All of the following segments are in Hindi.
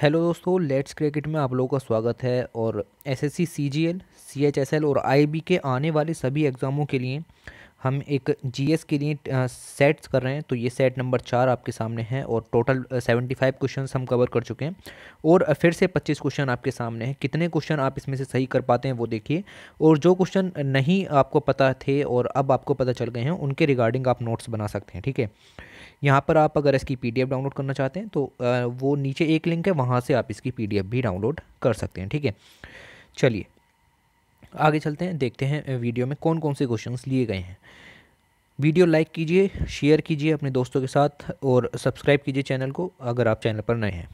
हेलो दोस्तों लेट्स क्रिकेट में आप लोगों का स्वागत है और एसएससी सीजीएल सीएचएसएल और आईबी के आने वाले सभी एग्ज़ामों के लिए हम एक जीएस के लिए सेट्स कर रहे हैं तो ये सेट नंबर चार आपके सामने हैं और टोटल सेवेंटी फाइव क्वेश्चन हम कवर कर चुके हैं और फिर से पच्चीस क्वेश्चन आपके सामने हैं कितने क्वेश्चन आप इसमें से सही कर पाते हैं वो देखिए और जो क्वेश्चन नहीं आपको पता थे और अब आपको पता चल गए हैं उनके रिगार्डिंग आप नोट्स बना सकते हैं ठीक है यहाँ पर आप अगर इसकी पी डाउनलोड करना चाहते हैं तो वो नीचे एक लिंक है वहाँ से आप इसकी पी भी डाउनलोड कर सकते हैं ठीक है चलिए आगे चलते हैं देखते हैं वीडियो में कौन कौन से क्वेश्चंस लिए गए हैं वीडियो लाइक कीजिए शेयर कीजिए अपने दोस्तों के साथ और सब्सक्राइब कीजिए चैनल को अगर आप चैनल पर नए हैं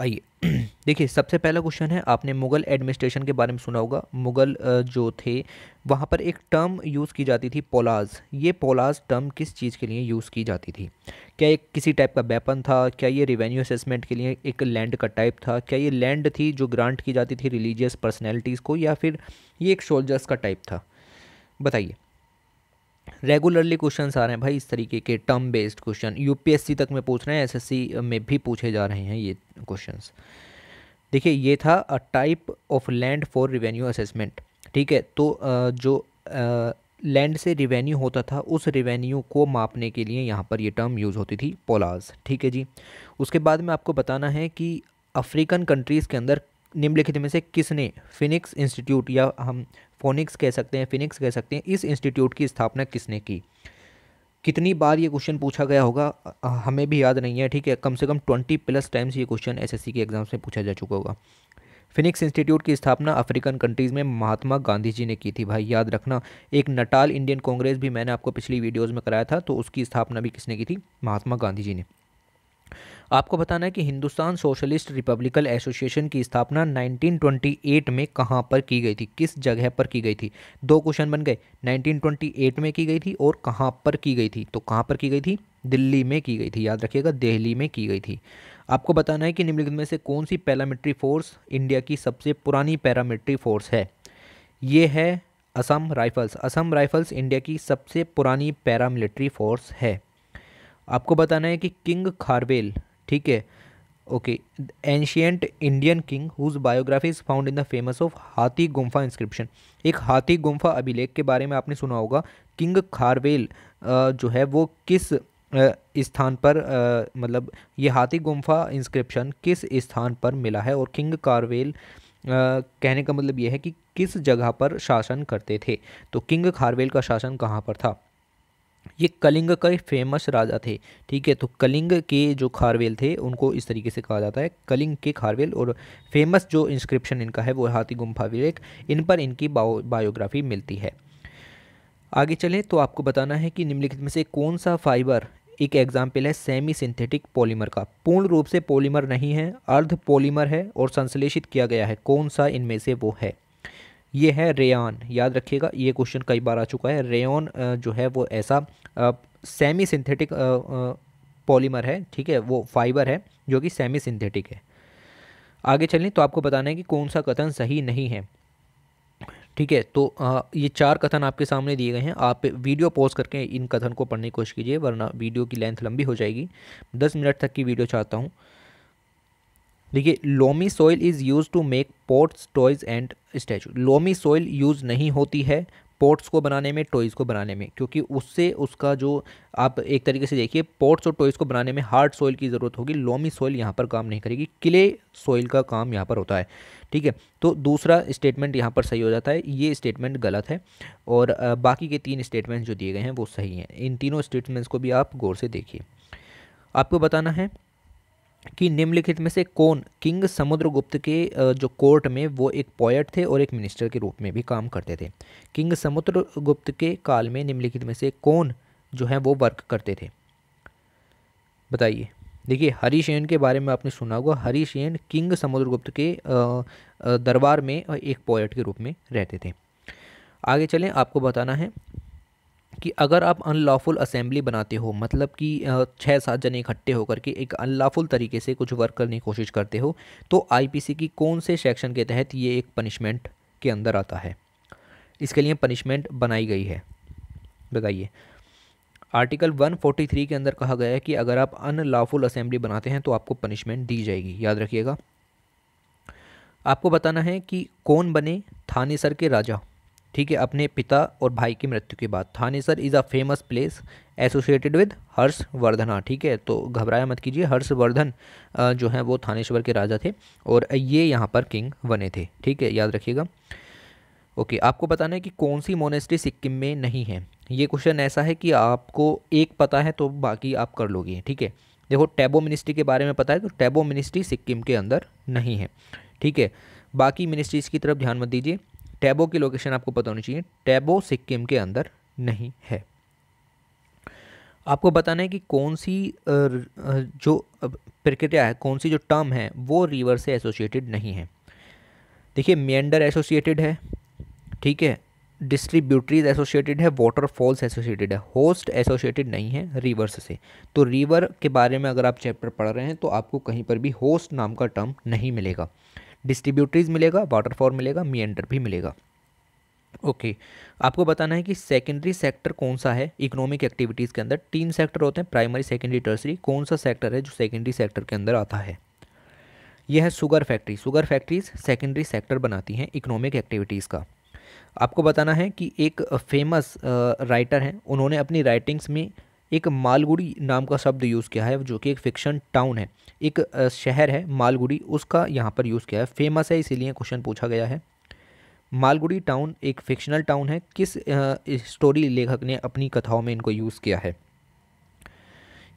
आइए देखिए सबसे पहला क्वेश्चन है आपने मुग़ल एडमिनिस्ट्रेशन के बारे में सुना होगा मुग़ल जो थे वहाँ पर एक टर्म यूज़ की जाती थी पोलाज ये पोलाज टर्म किस चीज़ के लिए यूज़ की जाती थी क्या एक किसी टाइप का वेपन था क्या ये रिवेन्यू असेसमेंट के लिए एक लैंड का टाइप था क्या ये लैंड थी जो ग्रांट की जाती थी रिलीजियस पर्सनैलिटीज़ को या फिर ये एक सोल्जर्स का टाइप था बताइए रेगुलरली क्वेश्चन आ रहे हैं भाई इस तरीके के टर्म बेस्ड क्वेश्चन यूपीएससी तक में पूछ रहे हैं एसएससी में भी पूछे जा रहे हैं ये क्वेश्चन देखिए ये था a type of land for revenue assessment ठीक है तो जो लैंड से रिवेन्यू होता था उस रिवेन्यू को मापने के लिए यहाँ पर ये टर्म यूज़ होती थी पोलाज ठीक है जी उसके बाद में आपको बताना है कि अफ्रीकन कंट्रीज़ के अंदर निम्नलिखित में से किसने फिनिक्स इंस्टीट्यूट या हम फोनिक्स कह सकते हैं फिनिक्स कह सकते हैं इस इंस्टीट्यूट की स्थापना किसने की कितनी बार ये क्वेश्चन पूछा गया होगा हमें भी याद नहीं है ठीक है कम से कम ट्वेंटी प्लस टाइम्स ये क्वेश्चन एसएससी के एग्जाम्स में पूछा जा चुका होगा फिनिक्स इंस्टीट्यूट की स्थापना अफ्रीकन कंट्रीज़ में महात्मा गांधी जी ने की थी भाई याद रखना एक नटाल इंडियन कांग्रेस भी मैंने आपको पिछली वीडियोज़ में कराया था तो उसकी स्थापना भी किसने की थी महात्मा गांधी जी ने आपको बताना है कि हिंदुस्तान सोशलिस्ट रिपब्लिकल एसोसिएशन की स्थापना 1928 में कहाँ पर की गई थी किस जगह पर की गई थी दो क्वेश्चन बन गए 1928 में की गई थी और कहाँ पर की गई थी तो कहाँ पर की गई थी दिल्ली में की गई थी याद रखिएगा दिल्ली में की गई थी आपको बताना है कि निम्नलिखित में से कौन सी पैरामिलिट्री फोर्स इंडिया की सबसे पुरानी पैरामिलिट्री फोर्स है ये है Assam Rifles Assam Rifles India की सबसे पुरानी पैरामिलिट्री फोर्स है आपको बताना है कि किंग खारवेल ठीक है okay ancient Indian king whose biography is found in the famous of Hathi Gumpha inscription एक हाथी गुम्फा अभिलेख के बारे में आपने सुना होगा किंग खारवेल जो है वो किस स्थान पर मतलब ये हाथी गुम्फा इंस्क्रिप्शन किस स्थान पर मिला है और किंग कारवेल कहने का मतलब यह है कि किस जगह पर शासन करते थे तो किंग खारवेल का शासन कहाँ पर था ये कलिंग का फेमस राजा थे ठीक है तो कलिंग के जो खारवेल थे उनको इस तरीके से कहा जाता है कलिंग के खारवेल और फेमस जो इंस्क्रिप्शन इनका है वो हाथी गुम्फा विवेक इन पर इनकी बायो बायोग्राफी मिलती है आगे चले तो आपको बताना है कि निम्नलिखित में से कौन सा फाइबर एक एग्जाम्पल है सेमी सिंथेटिक पॉलीमर का पूर्ण रूप से पॉलीमर नहीं है अर्ध पॉलीमर है और संश्लेषित किया गया है कौन सा इनमें से वो है ये है रेन याद रखिएगा ये क्वेश्चन कई बार आ चुका है रेन जो है वो ऐसा सेमी सिंथेटिक पॉलीमर है ठीक है वो फाइबर है जो कि सेमी सिंथेटिक है आगे चलें तो आपको बताना है कि कौन सा कथन सही नहीं है ठीक है तो आ, ये चार कथन आपके सामने दिए गए हैं आप वीडियो पॉज करके इन कथन को पढ़ने की कोशिश कीजिए वरना वीडियो की लेंथ लंबी हो जाएगी दस मिनट तक की वीडियो चाहता हूँ देखिए loamy soil is use to make pots toys and statue loamy soil use नहीं होती है पोर्ट्स को बनाने में टॉयज़ को बनाने में क्योंकि उससे उसका जो आप एक तरीके से देखिए पोर्ट्स और टॉयज़ को बनाने में हार्ड सॉइल की ज़रूरत होगी लोमी सॉइल यहाँ पर काम नहीं करेगी क्ले सॉइल का काम यहाँ पर होता है ठीक है तो दूसरा स्टेटमेंट यहाँ पर सही हो जाता है ये स्टेटमेंट गलत है और बाकी के तीन स्टेटमेंट्स जो दिए गए हैं वो सही हैं इन तीनों स्टेटमेंट्स को भी आप गौर से देखिए आपको बताना है कि निम्नलिखित में से कौन किंग समुद्रगुप्त के जो कोर्ट में वो एक पोएट थे और एक मिनिस्टर के रूप में भी काम करते थे किंग समुद्रगुप्त के काल में निम्नलिखित में से कौन जो है वो वर्क करते थे बताइए देखिए हरीशयन के बारे में आपने सुना होगा हरीशयन किंग समुद्रगुप्त के दरबार में एक पोएट के रूप में रहते थे आगे चलें आपको बताना है कि अगर आप अनलॉफुल असेंबली बनाते हो मतलब कि छः सात जने इकट्ठे होकर के एक अनलॉफुल तरीके से कुछ वर्क करने की कोशिश करते हो तो आईपीसी की कौन से सेक्शन के तहत ये एक पनिशमेंट के अंदर आता है इसके लिए पनिशमेंट बनाई गई है बताइए आर्टिकल 143 के अंदर कहा गया है कि अगर आप अनलॉफुल असेंबली बनाते हैं तो आपको पनिशमेंट दी जाएगी याद रखिएगा आपको बताना है कि कौन बने थानेसर के राजा ठीक है अपने पिता और भाई की मृत्यु के बाद Thanesar is a famous place associated with Harshavardhana ठीक है तो घबराया मत कीजिए हर्षवर्धन जो है वो थानेश्वर के राजा थे और ये यहाँ पर किंग बने थे ठीक है याद रखिएगा ओके okay, आपको बताना है कि कौन सी मोनेस्ट्री सिक्किम में नहीं है ये क्वेश्चन ऐसा है कि आपको एक पता है तो बाकी आप कर लोगे ठीक है देखो टैबो मिनिस्ट्री के बारे में पता है तो टैबो मिनिस्ट्री सिक्किम के अंदर नहीं है ठीक है बाकी मिनिस्ट्रीज़ की तरफ ध्यान मत दीजिए टैबो की लोकेशन आपको पता होनी चाहिए टैबो सिक्किम के अंदर नहीं है आपको बताना है कि कौन सी जो प्रक्रिया है कौन सी जो टर्म है वो रिवर से एसोसिएटेड नहीं है देखिए मेंडर एसोसिएटेड है ठीक है डिस्ट्रीब्यूटरीज एसोसिएटेड है वाटरफॉल्स एसोसिएटेड है होस्ट एसोसिएटेड नहीं है रिवर्स से तो रिवर के बारे में अगर आप चैप्टर पढ़ रहे हैं तो आपको कहीं पर भी होस्ट नाम का टर्म नहीं मिलेगा डिस्ट्रीब्यूटरीज मिलेगा वाटरफॉल मिलेगा मियंडर भी मिलेगा ओके okay. आपको बताना है कि सेकेंडरी सेक्टर कौन सा है इकोनॉमिक एक्टिविटीज़ के अंदर तीन सेक्टर होते हैं प्राइमरी सेकेंडरी टर्सरी कौन सा सेक्टर है जो सेकेंडरी सेक्टर के अंदर आता है यह है sugar factory sugar factories secondary sector बनाती हैं इकोनॉमिक एक्टिविटीज़ का आपको बताना है कि एक फेमस राइटर हैं उन्होंने अपनी राइटिंग्स में एक मालगुड़ी नाम का शब्द यूज़ किया है जो कि एक फिक्शन टाउन है एक शहर है मालगुड़ी उसका यहाँ पर यूज़ किया है फेमस है इसीलिए क्वेश्चन पूछा गया है मालगुड़ी टाउन एक फिक्शनल टाउन है किस स्टोरी लेखक ने अपनी कथाओं में इनको यूज़ किया है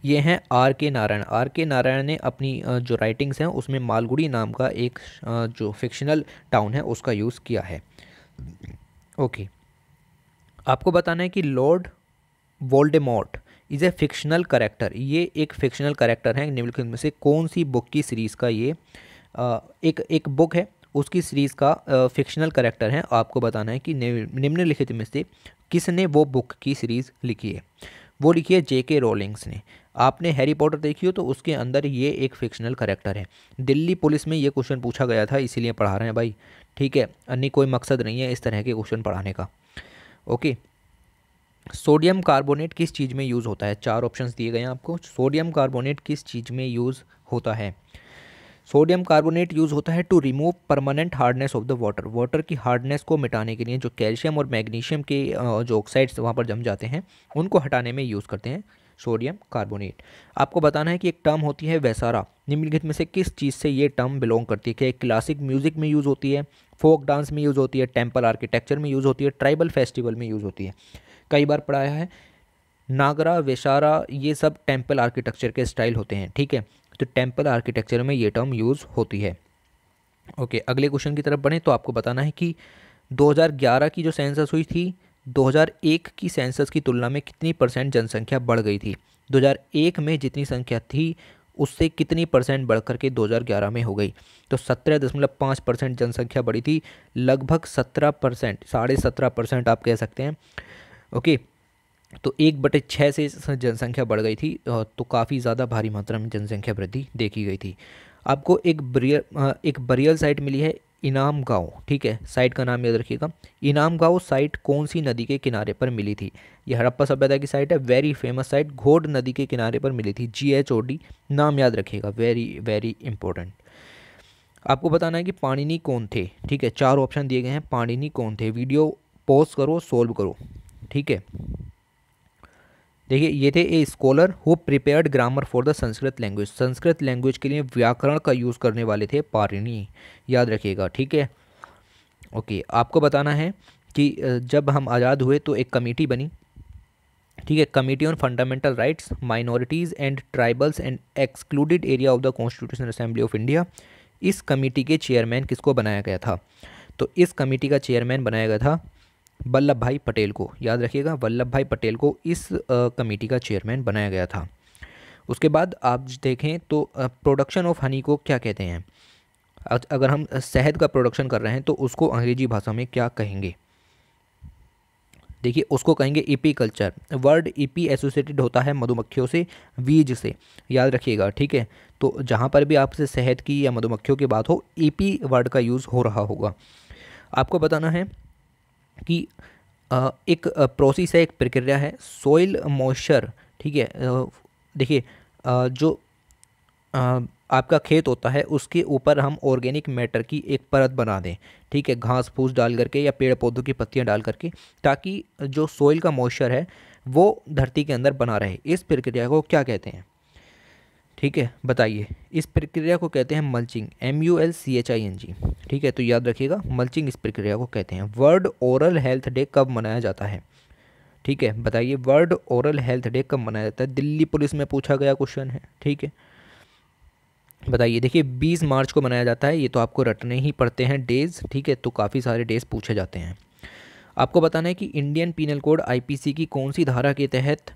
ये हैं आर के नारायण आर के नारायण ने अपनी जो राइटिंग्स हैं उसमें मालगुड़ी नाम का एक जो फिक्शनल टाउन है उसका यूज़ किया है ओके आपको बताना है कि Lord Voldemort is a fictional character ये एक फिक्शनल करेक्टर है निम्नलिखित में से कौन सी बुक की सीरीज़ का ये आ, एक एक बुक है उसकी सीरीज़ का फिक्शनल करेक्टर है आपको बताना है कि निम्नलिखित में से किसने वो बुक की सीरीज़ लिखी है वो लिखी है जे के रोलिंग्स ने आपने हैरी पॉटर देखी हो तो उसके अंदर ये एक फिक्शनल करेक्टर है दिल्ली पुलिस में ये क्वेश्चन पूछा गया था इसीलिए पढ़ा रहे हैं भाई ठीक है अन्य कोई मकसद नहीं है इस तरह के क्वेश्चन पढ़ाने का ओके सोडियम कार्बोनेट किस चीज़ में यूज़ होता है चार ऑप्शंस दिए गए हैं आपको सोडियम कार्बोनेट किस चीज़ में यूज़ होता है सोडियम कार्बोनेट यूज़ होता है to remove permanent hardness of the water water की हार्डनेस को मिटाने के लिए जो कैल्शियम और मैग्नीशियम के जो ऑक्साइड्स वहाँ पर जम जाते हैं उनको हटाने में यूज़ करते हैं सोडियम कार्बोनेट आपको बताना है कि एक टर्म होती है वैसारा निम्नलिखित में से किस चीज़ से ये टर्म बिलोंग करती है क्या क्लासिक म्यूज़िक में यूज़ होती है फोक डांस में यूज़ होती है टेम्पल आर्किटेक्चर में यूज़ होती है ट्राइबल फेस्टिवल में यूज़ होती है कई बार पढ़ाया है नागरा वेशारा ये सब टेम्पल आर्किटेक्चर के स्टाइल होते हैं ठीक है तो टेम्पल आर्किटेक्चर में ये टर्म यूज़ होती है ओके अगले क्वेश्चन की तरफ बढ़ें तो आपको बताना है कि 2011 की जो सेंसस हुई थी 2001 की सेंसस की तुलना में कितनी परसेंट जनसंख्या बढ़ गई थी 2001 में जितनी संख्या थी उससे कितनी परसेंट बढ़ करके 2011 में हो गई तो 17.5 परसेंट जनसंख्या बढ़ी थी लगभग 17 परसेंट साढ़े सत्रह परसेंट आप कह सकते हैं ओके तो एक बटे छः से जनसंख्या बढ़ गई थी तो काफ़ी ज़्यादा भारी मात्रा में जनसंख्या वृद्धि देखी गई थी आपको एक बरियल एक बरियल साइट मिली है इनाम गांव ठीक है साइट का नाम याद रखिएगा इनाम गांव साइट कौन सी नदी के किनारे पर मिली थी यह हड़प्पा सभ्यता की साइट है वेरी फेमस साइट घोड़ नदी के किनारे पर मिली थी जी एच ओ डी नाम याद रखिएगा वेरी वेरी इंपॉर्टेंट आपको बताना है कि पाणिनी कौन थे ठीक है चार ऑप्शन दिए गए हैं पाणिनी कौन थे वीडियो पॉज करो सोल्व करो ठीक है देखिए ये थे a scholar who prepared grammar for the Sanskrit language Sanskrit language के लिए व्याकरण का यूज़ करने वाले थे पारिणी याद रखिएगा ठीक है ओके आपको बताना है कि जब हम आज़ाद हुए तो एक कमेटी बनी ठीक है committee on fundamental rights minorities and tribals and excluded area of the constitution assembly of India इस कमेटी के चेयरमैन किसको बनाया गया था तो इस कमेटी का चेयरमैन बनाया गया था वल्लभ भाई पटेल को याद रखिएगा वल्लभ भाई पटेल को इस कमेटी का चेयरमैन बनाया गया था उसके बाद आप देखें तो प्रोडक्शन ऑफ हनी को क्या कहते हैं अगर हम शहद का प्रोडक्शन कर रहे हैं तो उसको अंग्रेजी भाषा में क्या कहेंगे देखिए उसको कहेंगे apiculture word api associated होता है मधुमक्खियों से बीज से याद रखिएगा ठीक है तो जहाँ पर भी आपसे शहद की या मधुमक्खियों की बात हो ईपी e वर्ड का यूज़ हो रहा होगा आपको बताना है कि एक प्रोसेस है एक प्रक्रिया है सोइल मॉइस्चर ठीक है देखिए जो आपका खेत होता है उसके ऊपर हम ऑर्गेनिक मैटर की एक परत बना दें ठीक है घास फूस डाल करके या पेड़ पौधों की पत्तियां डाल करके ताकि जो सोइल का मॉइस्चर है वो धरती के अंदर बना रहे इस प्रक्रिया को क्या कहते हैं ठीक है बताइए इस प्रक्रिया को कहते हैं mulching M U L C H I N G ठीक है तो याद रखिएगा मल्चिंग इस प्रक्रिया को कहते हैं वर्ल्ड ओरल हेल्थ डे कब मनाया जाता है ठीक है बताइए वर्ल्ड ओरल हेल्थ डे कब मनाया जाता है दिल्ली पुलिस में पूछा गया क्वेश्चन है ठीक है बताइए देखिए 20 मार्च को मनाया जाता है ये तो आपको रटने ही पड़ते हैं डेज़ ठीक है तो काफ़ी सारे डेज़ पूछे जाते हैं आपको बताना है कि इंडियन पीनल कोड आईपीसी की कौन सी धारा के तहत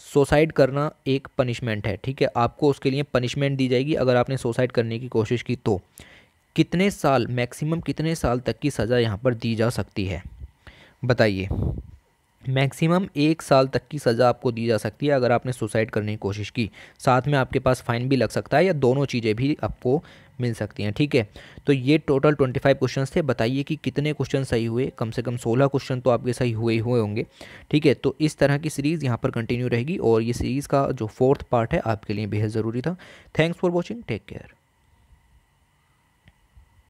सुसाइड करना एक पनिशमेंट है ठीक है आपको उसके लिए पनिशमेंट दी जाएगी अगर आपने सुसाइड करने की कोशिश की तो कितने साल मैक्सिमम कितने साल तक की सज़ा यहाँ पर दी जा सकती है बताइए मैक्सिमम एक साल तक की सज़ा आपको दी जा सकती है अगर आपने सुसाइड करने की कोशिश की साथ में आपके पास फ़ाइन भी लग सकता है या दोनों चीज़ें भी आपको मिल सकती हैं ठीक है तो ये टोटल ट्वेंटी फाइव क्वेश्चन थे बताइए कि कितने क्वेश्चन सही हुए कम से कम सोलह क्वेश्चन तो आपके सही हुए ही हुए होंगे ठीक है तो इस तरह की सीरीज़ यहाँ पर कंटिन्यू रहेगी और ये सीरीज़ का जो फोर्थ पार्ट है आपके लिए बेहद ज़रूरी था thanks for watching take care